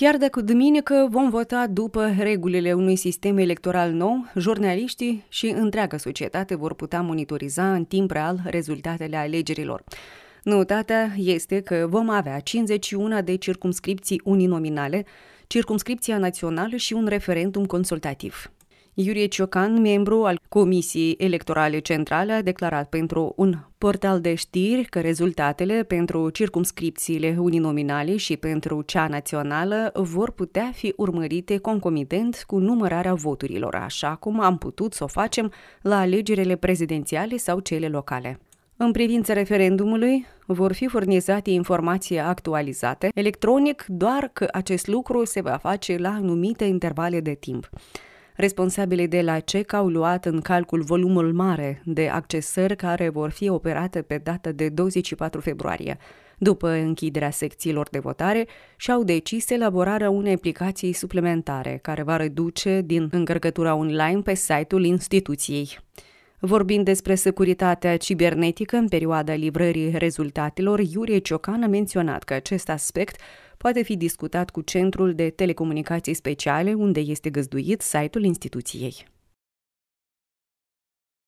Chiar dacă duminică vom vota după regulile unui sistem electoral nou, jurnaliștii și întreaga societate vor putea monitoriza în timp real rezultatele alegerilor. Noutatea este că vom avea 51 de circumscripții uninominale, circumscripția națională și un referendum consultativ. Iurie Ciocan, membru al Comisiei Electorale Centrale, a declarat pentru un portal de știri că rezultatele pentru circumscripțiile uninominale și pentru cea națională vor putea fi urmărite concomitent cu numărarea voturilor, așa cum am putut să o facem la alegerile prezidențiale sau cele locale. În privința referendumului, vor fi furnizate informații actualizate electronic, doar că acest lucru se va face la anumite intervale de timp. Responsabilii de la CEC au luat în calcul volumul mare de accesări care vor fi operate pe data de 24 februarie. După închiderea secțiilor de votare, și-au decis elaborarea unei aplicații suplimentare care va reduce din încărcătura online pe site-ul instituției. Vorbind despre securitatea cibernetică în perioada livrării rezultatelor, Iurie Ciocan a menționat că acest aspect poate fi discutat cu Centrul de Telecomunicații Speciale, unde este găzduit site-ul instituției.